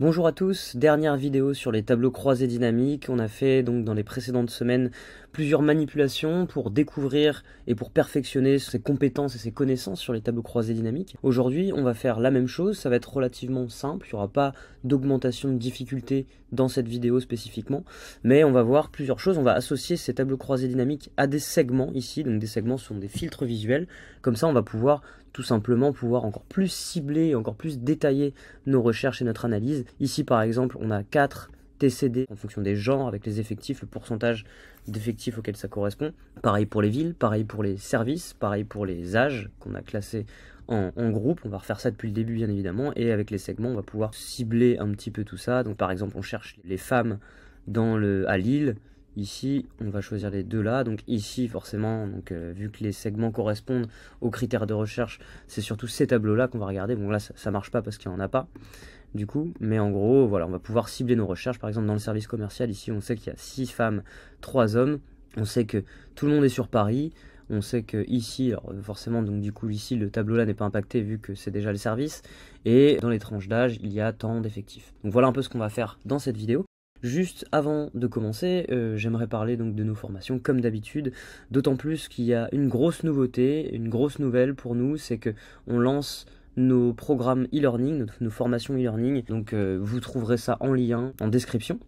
Bonjour à tous, dernière vidéo sur les tableaux croisés dynamiques. On a fait donc dans les précédentes semaines plusieurs manipulations pour découvrir et pour perfectionner ses compétences et ses connaissances sur les tableaux croisés dynamiques. Aujourd'hui, on va faire la même chose, ça va être relativement simple, il n'y aura pas d'augmentation de difficulté dans cette vidéo spécifiquement, mais on va voir plusieurs choses. On va associer ces tableaux croisés dynamiques à des segments ici, donc des segments sont des filtres visuels. Comme ça, on va pouvoir tout simplement pouvoir encore plus cibler, encore plus détailler nos recherches et notre analyse. Ici, par exemple, on a 4 TCD en fonction des genres, avec les effectifs, le pourcentage d'effectifs auxquels ça correspond. Pareil pour les villes, pareil pour les services, pareil pour les âges qu'on a classés en, groupe. On va refaire ça depuis le début, bien évidemment. Et avec les segments, on va pouvoir cibler un petit peu tout ça. Donc, par exemple, on cherche les femmes dans le, à Lille. Ici, on va choisir les deux là. Donc ici, forcément, donc, euh, vu que les segments correspondent aux critères de recherche, c'est surtout ces tableaux-là qu'on va regarder. Bon, là, ça, marche pas parce qu'il n'y en a pas, du coup. Mais en gros, voilà, on va pouvoir cibler nos recherches. Par exemple, dans le service commercial, ici, on sait qu'il y a 6 femmes, trois hommes. On sait que tout le monde est sur Paris. On sait que ici, alors forcément, donc du coup ici le tableau là n'est pas impacté vu que c'est déjà le service. Et dans les tranches d'âge, il y a tant d'effectifs. Donc voilà un peu ce qu'on va faire dans cette vidéo. Juste avant de commencer, euh, j'aimerais parler donc de nos formations comme d'habitude, d'autant plus qu'il y a une grosse nouveauté, une grosse nouvelle pour nous, c'est que on lance nos programmes e-learning, nos, formations e-learning. Donc euh, vous trouverez ça en lien en description.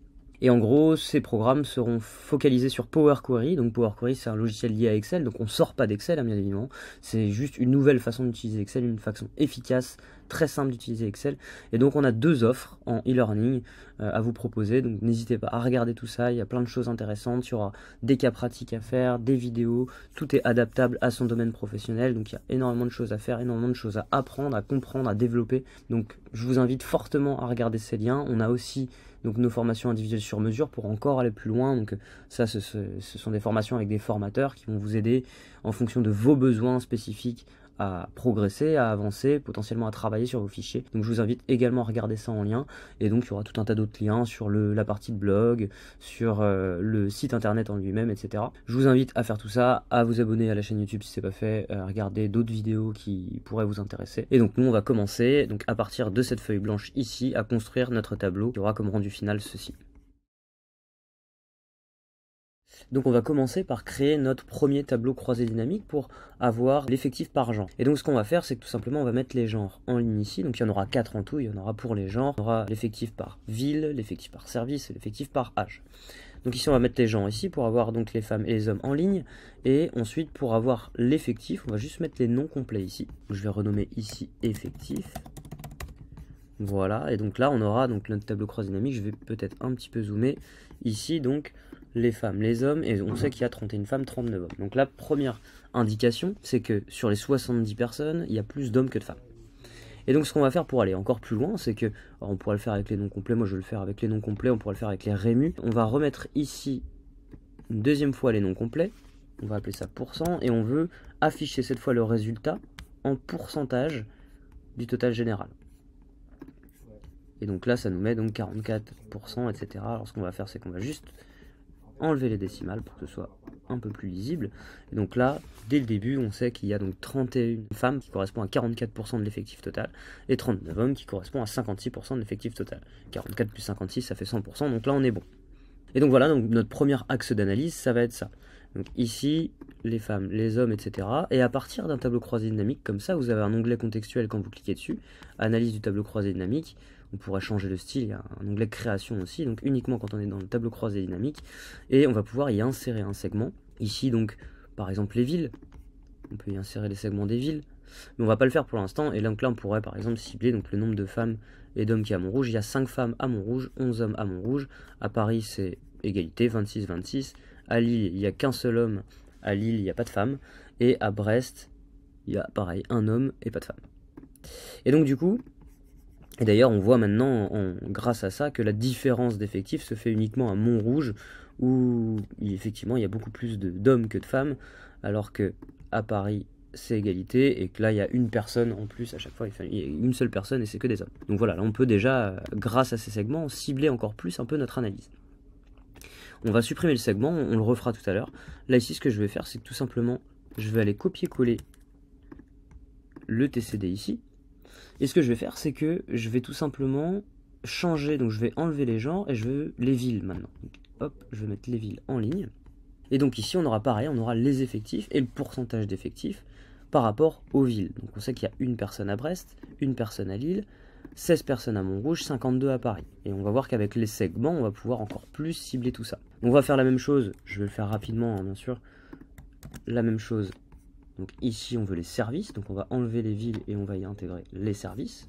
Et en gros, ces programmes seront focalisés sur Power Query. Donc Power Query, c'est un logiciel lié à Excel. Donc on ne sort pas d'Excel, hein, bien évidemment. C'est juste une nouvelle façon d'utiliser Excel, une façon efficace, très simple d'utiliser Excel. Et donc on a deux offres en e-learning. Euh, à vous proposer. Donc n'hésitez pas à regarder tout ça, il y a plein de choses intéressantes, il y aura des cas pratiques à faire, des vidéos, tout est adaptable à son domaine professionnel, donc il y a énormément de choses à faire, énormément de choses à apprendre, à comprendre, à développer. Donc je vous invite fortement à regarder ces liens. On a aussi donc nos formations individuelles sur mesure pour encore aller plus loin. Donc ça, ce sont des formations avec des formateurs qui vont vous aider en fonction de vos besoins spécifiques à progresser, à avancer, potentiellement à travailler sur vos fichiers. Donc je vous invite également à regarder ça en lien. Et donc il y aura tout un tas d'autres liens sur la partie de blog, sur euh, le site internet en lui-même, etc. Je vous invite à faire tout ça, à vous abonner à la chaîne YouTube si c'est pas fait, à regarder d'autres vidéos qui pourraient vous intéresser. Et donc nous on va commencer donc à partir de cette feuille blanche ici à construire notre tableau qui aura comme rendu final ceci. Donc on va commencer par créer notre premier tableau croisé dynamique pour avoir l'effectif par genre. Et donc ce qu'on va faire, c'est que tout simplement on va mettre les genres en ligne ici. Donc il y en aura quatre en tout, il y en aura pour les genres. On aura l'effectif par ville, l'effectif par service l'effectif par âge. Donc ici on va mettre les genres ici pour avoir donc les femmes et les hommes en ligne. Et ensuite pour avoir l'effectif, on va juste mettre les noms complets ici. je vais renommer ici effectif. Voilà, et donc là on aura donc notre tableau croisé dynamique, je vais peut-être un petit peu zoomer. Ici donc les femmes, les hommes, et on sait mhm. qu'il y a 31 femmes, 39 hommes. Donc la première indication, c'est que sur les 70 personnes, il y a plus d'hommes que de femmes. Et donc ce qu'on va faire pour aller encore plus loin, c'est que, on pourra le faire avec les noms complets, moi je vais le faire avec les noms complets, on pourra le faire avec les rémus, on va remettre ici une deuxième fois les noms complets, on va appeler ça pourcent, et on veut afficher cette fois le résultat en pourcentage du total général. Et donc là, ça nous met donc 44%, etc. Alors ce qu'on va faire, c'est qu'on va juste enlever les décimales pour que ce soit un peu plus lisible. donc là, dès le début, on sait qu'il y a donc 31 femmes qui correspondent à 44% de l'effectif total et 39 hommes qui correspondent à 56% de l'effectif total. 44 plus 56, ça fait 100%, donc là on est bon. Et donc voilà, donc notre premier axe d'analyse, ça va être ça. Donc ici, les femmes, les hommes, etc. Et à partir d'un tableau croisé dynamique comme ça, vous avez un onglet contextuel quand vous cliquez dessus, analyse du tableau croisé dynamique, on pourrait changer de style, il y a un onglet création aussi, donc uniquement quand on est dans le tableau croisé dynamique, et on va pouvoir y insérer un segment, ici donc par exemple les villes, on peut y insérer les segments des villes, mais on va pas le faire pour l'instant, et donc là on pourrait par exemple cibler donc, le nombre de femmes et d'hommes qui y a à Montrouge, il y a 5 femmes à Montrouge, 11 hommes à Montrouge, à Paris c'est égalité, 26-26, à Lille il y a qu'un seul homme, à Lille il n'y a pas de femmes. et à Brest il y a pareil un homme et pas de femme. Et donc du coup, et d'ailleurs, on voit maintenant, grâce à ça, que la différence d'effectifs se fait uniquement à Montrouge, où effectivement il y a beaucoup plus d'hommes que de femmes, alors que à Paris c'est égalité et que là il y a une personne en plus à chaque fois, une seule personne et c'est que des hommes. Donc voilà, là on peut déjà, grâce à ces segments, cibler encore plus un peu notre analyse. On va supprimer le segment, on le refera tout à l'heure. Là ici ce que je vais faire c'est tout simplement je vais aller copier-coller le TCD ici et ce que je vais faire, c'est que je vais tout simplement changer, donc je vais enlever les gens et je veux les villes maintenant. hop, je vais mettre les villes en ligne. Et donc ici, on aura pareil, on aura les effectifs et le pourcentage d'effectifs par rapport aux villes. Donc on sait qu'il y a une personne à Brest, une personne à Lille, 16 personnes à Montrouge, 52 à Paris. Et on va voir qu'avec les segments, on va pouvoir encore plus cibler tout ça. On va faire la même chose, je vais le faire rapidement hein, bien sûr, la même chose donc ici, on veut les services, donc on va enlever les villes et on va y intégrer les services.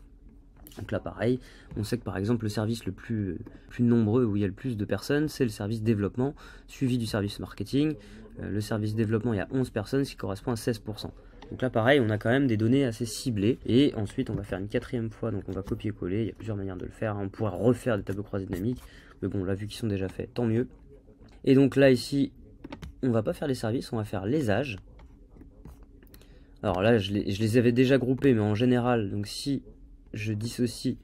Donc là, pareil, on sait que par exemple, le service le plus, euh, plus nombreux, où il y a le plus de personnes, c'est le service développement, suivi du service marketing. Euh, le service développement, il y a 11 personnes, ce qui correspond à 16%. Donc là, pareil, on a quand même des données assez ciblées. Et ensuite, on va faire une quatrième fois, donc on va copier-coller. Il y a plusieurs manières de le faire. Hein. On pourrait refaire des tableaux croisés dynamiques. Mais bon, là, vu qu'ils sont déjà faits, tant mieux. Et donc là, ici, on va pas faire les services, on va faire les âges. Alors là, je les, avais déjà groupés, mais en général, donc si je dissocie,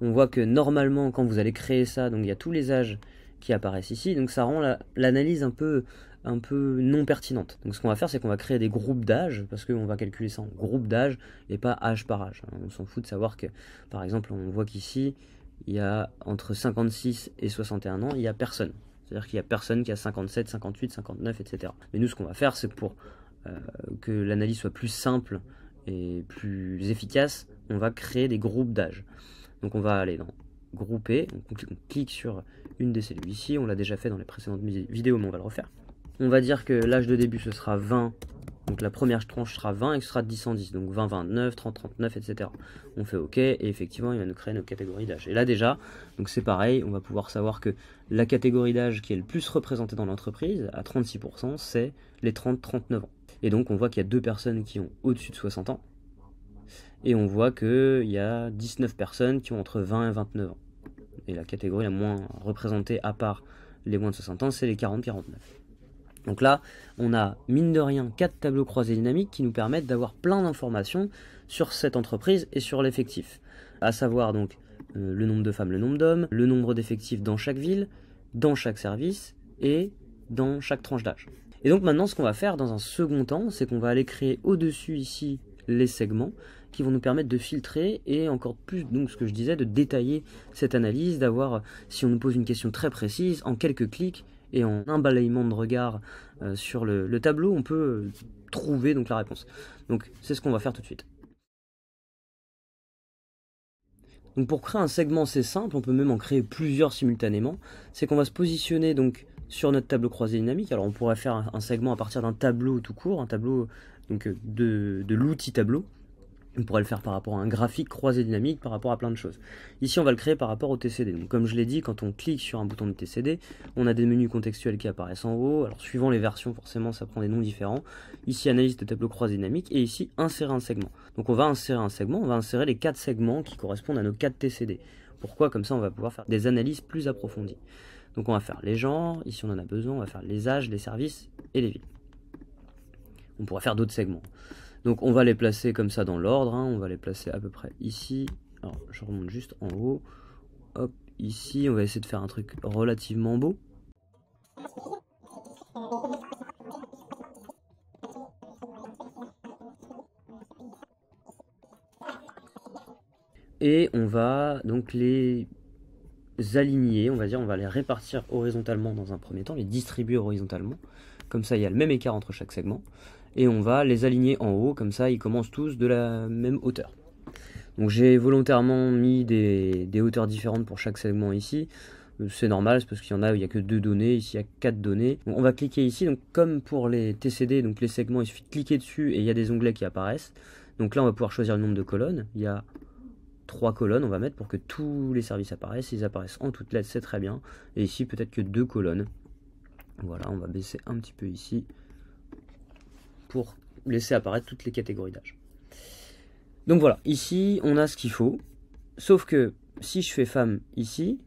on voit que normalement, quand vous allez créer ça, donc il y a tous les âges qui apparaissent ici, donc ça rend l'analyse un peu un peu non pertinente. Donc ce qu'on va faire, c'est qu'on va créer des groupes d'âge, parce qu'on va calculer ça en groupe d'âge, et pas âge par âge. Hein, on s'en fout de savoir que, par exemple, on voit qu'ici, il y a entre 56 et 61 ans, il n'y a personne. C'est-à-dire qu'il n'y a personne qui a 57, 58, 59, etc. Mais nous, ce qu'on va faire, c'est pour euh, que l'analyse soit plus simple et plus efficace, on va créer des groupes d'âge. Donc on va aller dans grouper, on clique, sur une des cellules ici, on l'a déjà fait dans les précédentes vidéos mais on va le refaire. On va dire que l'âge de début ce sera 20, donc la première tranche sera 20 et ce sera 10 en 10, donc 20, 29, 30, 39, etc. On fait OK et effectivement il va nous créer nos catégories d'âge. Et là déjà, donc c'est pareil, on va pouvoir savoir que la catégorie d'âge qui est le plus représentée dans l'entreprise, à 36%, c'est les 30-39 ans. Et donc on voit qu'il y a deux personnes qui ont au-dessus de 60 ans. Et on voit qu'il y a 19 personnes qui ont entre 20 et 29 ans. Et la catégorie la moins représentée à part les moins de 60 ans, c'est les 40-49. Donc là, on a, mine de rien, quatre tableaux croisés dynamiques qui nous permettent d'avoir plein d'informations sur cette entreprise et sur l'effectif. À savoir donc euh, le nombre de femmes, le nombre d'hommes, le nombre d'effectifs dans chaque ville, dans chaque service et dans chaque tranche d'âge. Et donc maintenant, ce qu'on va faire dans un second temps, c'est qu'on va aller créer au-dessus ici les segments qui vont nous permettre de filtrer et encore plus, donc ce que je disais, de détailler cette analyse, d'avoir, si on nous pose une question très précise, en quelques clics et en un balayement de regard euh, sur le, le, tableau, on peut euh, trouver donc la réponse. Donc c'est ce qu'on va faire tout de suite. Donc pour créer un segment, c'est simple, on peut même en créer plusieurs simultanément. C'est qu'on va se positionner donc sur notre tableau croisé dynamique. Alors on pourrait faire un, segment à partir d'un tableau tout court, un tableau donc euh, de, l'outil tableau. On pourrait le faire par rapport à un graphique croisé dynamique, par rapport à plein de choses. Ici, on va le créer par rapport au TCD. Donc, comme je l'ai dit, quand on clique sur un bouton de TCD, on a des menus contextuels qui apparaissent en haut. Alors, suivant les versions, forcément, ça prend des noms différents. Ici, analyse de tableau croisé dynamique et ici, insérer un segment. Donc, on va insérer un segment, on va insérer les quatre segments qui correspondent à nos quatre TCD. Pourquoi Comme ça, on va pouvoir faire des analyses plus approfondies. Donc on va faire les genres, ici on en a besoin, on va faire les âges, les services et les villes. On pourrait faire d'autres segments. Donc on va les placer comme ça dans l'ordre, hein. on va les placer à peu près ici. Alors je remonte juste en haut. Hop, ici on va essayer de faire un truc relativement beau. Et on va donc les aligner, on va dire, on va les répartir horizontalement dans un premier temps, les distribuer horizontalement. Comme ça, il y a le même écart entre chaque segment. Et on va les aligner en haut, comme ça, ils commencent tous de la même hauteur. Donc j'ai volontairement mis des, hauteurs différentes pour chaque segment ici. C'est normal, c'est parce qu'il y en a, il n'y a que deux données, ici il y a quatre données. on va cliquer ici, donc comme pour les TCD, donc les segments, il suffit de cliquer dessus et il y a des onglets qui apparaissent. Donc là on va pouvoir choisir le nombre de colonnes. Il y a trois colonnes, on va mettre pour que tous les services apparaissent. Ils apparaissent en toutes lettres, c'est très bien. Et ici, peut-être que deux colonnes. Voilà, on va baisser un petit peu ici pour laisser apparaître toutes les catégories d'âge. Donc voilà, ici, on a ce qu'il faut. Sauf que si je fais femme ici,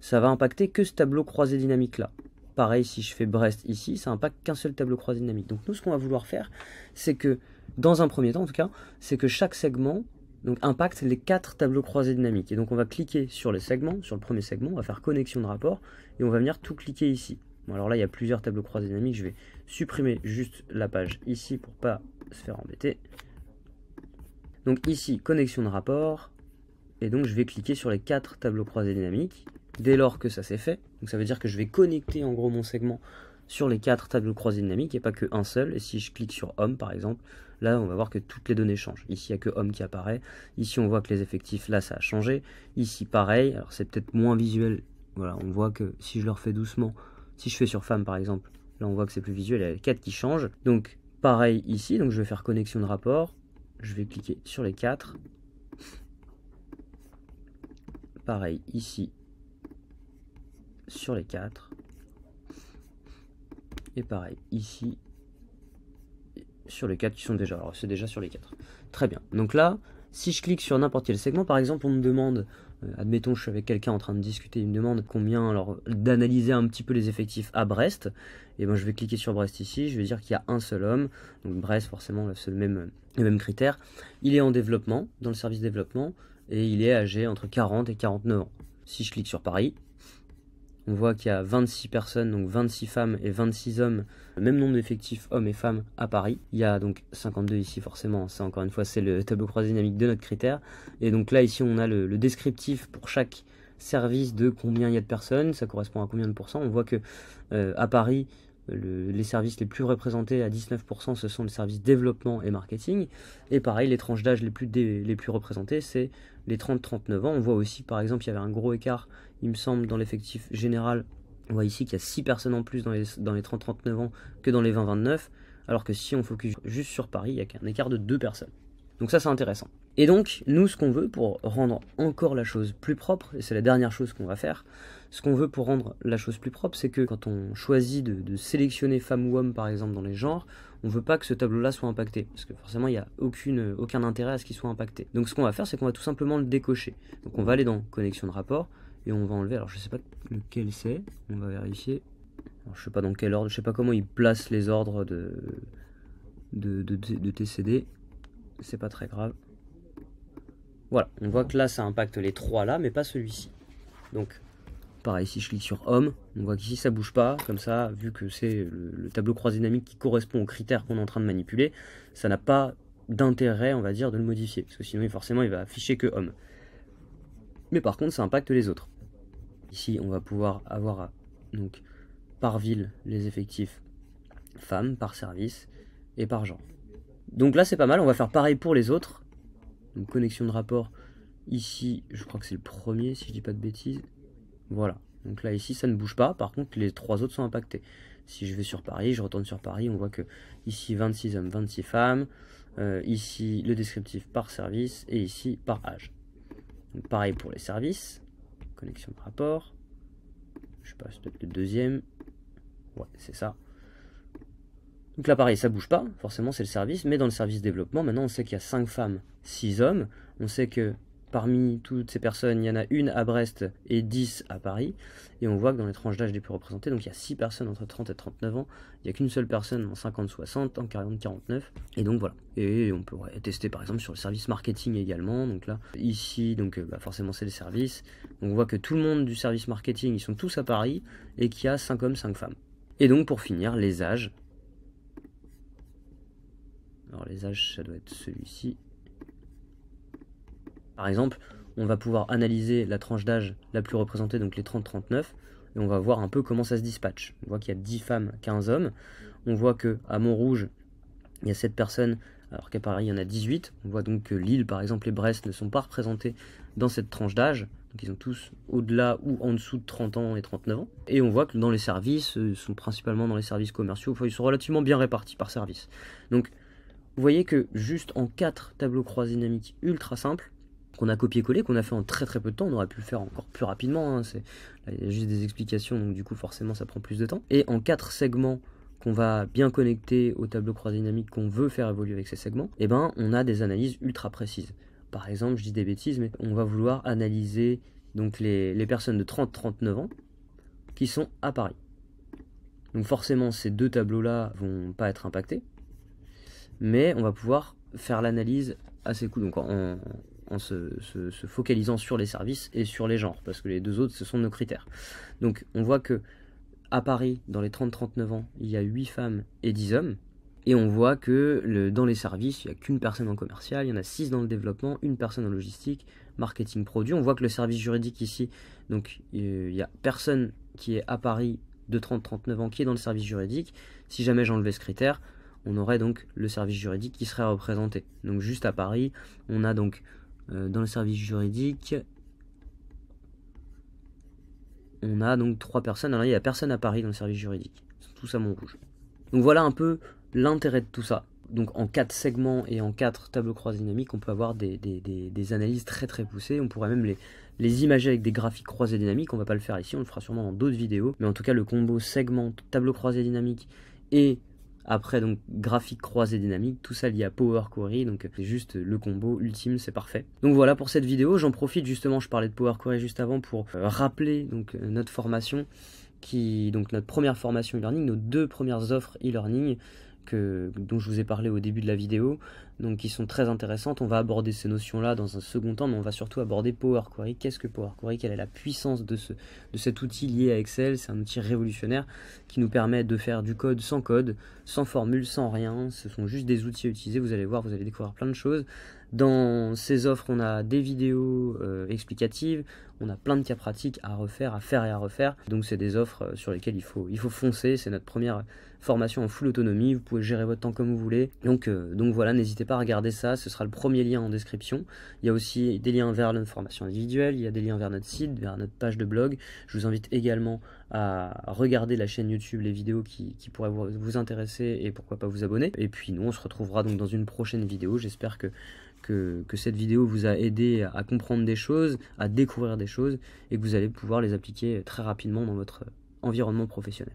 ça va impacter que ce tableau croisé dynamique là. Pareil, si je fais Brest ici, ça impacte qu'un seul tableau croisé dynamique. Donc nous, ce qu'on va vouloir faire, c'est que, dans un premier temps en tout cas, c'est que chaque segment donc impact les quatre tableaux croisés dynamiques. Et donc on va cliquer sur les segments, sur le premier segment, on va faire connexion de rapport, et on va venir tout cliquer ici. alors là, il y a plusieurs tableaux croisés dynamiques, je vais supprimer juste la page ici pour pas se faire embêter. Donc ici, connexion de rapport, et donc je vais cliquer sur les quatre tableaux croisés dynamiques. Dès lors que ça s'est fait, donc ça veut dire que je vais connecter en gros mon segment sur les quatre tables croisés dynamiques et pas que un seul. Et si je clique sur Homme par exemple, là on va voir que toutes les données changent. Ici il n'y a que Homme qui apparaît. Ici on voit que les effectifs, là ça a changé. Ici pareil, alors c'est peut-être moins visuel. Voilà, on voit que si je le refais doucement, si je fais sur Femme par exemple, là on voit que c'est plus visuel, il y a les 4 qui changent. Donc pareil ici, donc je vais faire connexion de rapport. Je vais cliquer sur les quatre. Pareil ici sur les quatre. Et pareil, ici, sur les quatre qui sont déjà. Alors, c'est déjà sur les quatre. Très bien. Donc là, si je clique sur n'importe quel segment, par exemple, on me demande, euh, admettons, je suis avec quelqu'un en train de discuter, il me demande combien, alors, d'analyser un petit peu les effectifs à Brest. Et eh ben, je vais cliquer sur Brest ici, je vais dire qu'il y a un seul homme. Donc, Brest, forcément, c'est même, le même critère. Il est en développement, dans le service développement, et il est âgé entre 40 et 49 ans. Si je clique sur Paris, on voit qu'il y a 26 personnes, donc 26 femmes et 26 hommes, même nombre d'effectifs hommes et femmes à Paris. Il y a donc 52 ici forcément, c'est hein. encore une fois c'est le tableau croisé dynamique de notre critère. Et donc là ici on a le, descriptif pour chaque service de combien il y a de personnes, ça correspond à combien de pourcents. On voit que euh, à Paris, les services les plus représentés à 19%, ce sont les services développement et marketing. Et pareil, les tranches d'âge les plus, les plus représentées, c'est les 30-39 ans. On voit aussi, par exemple, il y avait un gros écart il me semble, dans l'effectif général. On voit ici qu'il y a 6 personnes en plus dans les, dans les 30-39 ans que dans les 20-29, alors que si on focus juste sur Paris, il n'y a qu'un écart de 2 personnes. Donc ça c'est intéressant. Et donc nous ce qu'on veut pour rendre encore la chose plus propre, et c'est la dernière chose qu'on va faire, ce qu'on veut pour rendre la chose plus propre c'est que quand on choisit de, sélectionner femme ou homme par exemple dans les genres, on ne veut pas que ce tableau-là soit impacté, parce que forcément il n'y a aucun intérêt à ce qu'il soit impacté. Donc ce qu'on va faire c'est qu'on va tout simplement le décocher. Donc on va aller dans connexion de rapport, et on va enlever, alors je sais pas lequel c'est, on va vérifier. Alors, je sais pas dans quel ordre, je sais pas comment ils placent les ordres de, de, de, TCD, c'est pas très grave. Voilà, on voit que là ça impacte les trois là, mais pas celui-ci. Donc pareil, si je clique sur Home, on voit qu'ici ça bouge pas, comme ça, vu que c'est le, tableau croisé dynamique qui correspond aux critères qu'on est en train de manipuler, ça n'a pas d'intérêt, on va dire, de le modifier, parce que sinon forcément il va afficher que Home mais par contre ça impacte les autres. Ici, on va pouvoir avoir donc par ville les effectifs femmes, par service et par genre. Donc là, c'est pas mal, on va faire pareil pour les autres. Donc connexion de rapport, ici, je crois que c'est le premier, si je dis pas de bêtises. Voilà. Donc là, ici, ça ne bouge pas. Par contre, les trois autres sont impactés. Si je vais sur Paris, je retourne sur Paris, on voit que ici, 26 hommes, 26 femmes. Euh, ici, le descriptif par service et ici, par âge pareil pour les services, connexion de rapport, je passe peut-être le deuxième, ouais c'est ça. Donc là pareil ça bouge pas, forcément c'est le service, mais dans le service développement maintenant on sait qu'il y a 5 femmes, 6 hommes, on sait que Parmi toutes ces personnes, il y en a une à Brest et 10 à Paris. Et on voit que dans les tranches d'âge les plus représentées, donc il y a 6 personnes entre 30 et 39 ans, il n'y a qu'une seule personne en 50-60, en 40-49. Et donc voilà. Et on pourrait tester par exemple sur le service marketing également. Donc là, ici, donc euh, bah, forcément c'est les services. On voit que tout le monde du service marketing, ils sont tous à Paris et qu'il y a 5 hommes, 5 femmes. Et donc pour finir, les âges. Alors les âges, ça doit être celui-ci. Par exemple, on va pouvoir analyser la tranche d'âge la plus représentée, donc les 30-39, et on va voir un peu comment ça se dispatche. On voit qu'il y a 10 femmes, 15 hommes. On voit que à Montrouge, il y a 7 personnes, alors qu'à Paris, il y en a 18. On voit donc que Lille, par exemple, et Brest ne sont pas représentés dans cette tranche d'âge. Donc ils ont tous au-delà ou en dessous de 30 ans et 39 ans. Et on voit que dans les services, euh, ils sont principalement dans les services commerciaux, enfin, ils sont relativement bien répartis par service. Donc vous voyez que juste en 4 tableaux croisés dynamiques ultra simples, qu'on a copié-collé, qu'on a fait en très très peu de temps. On aurait pu le faire encore plus rapidement. Hein. C'est, juste des explications, donc du coup forcément ça prend plus de temps. Et en quatre segments qu'on va bien connecter au tableau croisé dynamique qu'on veut faire évoluer avec ces segments, et eh ben, on a des analyses ultra précises. Par exemple, je dis des bêtises, mais on va vouloir analyser donc les, les personnes de 30-39 ans qui sont à Paris. Donc forcément, ces deux tableaux-là vont pas être impactés, mais on va pouvoir faire l'analyse assez cool. Donc en, en se, focalisant sur les services et sur les genres, parce que les deux autres, ce sont nos critères. Donc on voit que à Paris, dans les 30-39 ans, il y a 8 femmes et 10 hommes, et on voit que le, dans les services, il n'y a qu'une personne en commercial, il y en a 6 dans le développement, une personne en logistique, marketing produit. On voit que le service juridique ici, donc il n'y a personne qui est à Paris de 30-39 ans qui est dans le service juridique. Si jamais j'enlevais ce critère, on aurait donc le service juridique qui serait représenté. Donc juste à Paris, on a donc euh, dans le service juridique, on a donc trois personnes. Alors il n'y a personne à Paris dans le service juridique. Tout ça mon rouge. Donc voilà un peu l'intérêt de tout ça. Donc en quatre segments et en quatre tableaux croisés dynamiques, on peut avoir des, analyses très très poussées. On pourrait même les, les imager avec des graphiques croisés dynamiques. On va pas le faire ici, on le fera sûrement dans d'autres vidéos. Mais en tout cas, le combo segment tableau croisé dynamique et après, donc, graphique croisé dynamique, tout ça lié à Power Query, donc c'est juste le combo ultime, c'est parfait. Donc voilà pour cette vidéo, j'en profite justement, je parlais de Power Query juste avant pour euh, rappeler donc euh, notre formation qui donc notre première formation e-learning, nos deux premières offres e-learning dont je vous ai parlé au début de la vidéo, donc qui sont très intéressantes. On va aborder ces notions-là dans un second temps, mais on va surtout aborder Power Query. Qu'est-ce que Power Query Quelle est la puissance de, ce, de cet outil lié à Excel C'est un outil révolutionnaire qui nous permet de faire du code sans code, sans formule, sans rien. Ce sont juste des outils à utiliser. Vous allez voir, vous allez découvrir plein de choses. Dans ces offres, on a des vidéos euh, explicatives, on a plein de cas pratiques à refaire, à faire et à refaire. Donc c'est des offres euh, sur lesquelles il faut, il faut foncer. C'est notre première formation en full autonomie. Vous pouvez gérer votre temps comme vous voulez. Donc, euh, donc voilà, n'hésitez pas à regarder ça. Ce sera le premier lien en description. Il y a aussi des liens vers formation individuelle. Il y a des liens vers notre site, vers notre page de blog. Je vous invite également à regarder la chaîne YouTube, les vidéos qui, pourraient vous, intéresser et pourquoi pas vous abonner. Et puis nous, on se retrouvera donc dans une prochaine vidéo. J'espère que, que, que cette vidéo vous a aidé à comprendre des choses, à découvrir des choses et que vous allez pouvoir les appliquer euh, très rapidement dans votre euh, environnement professionnel.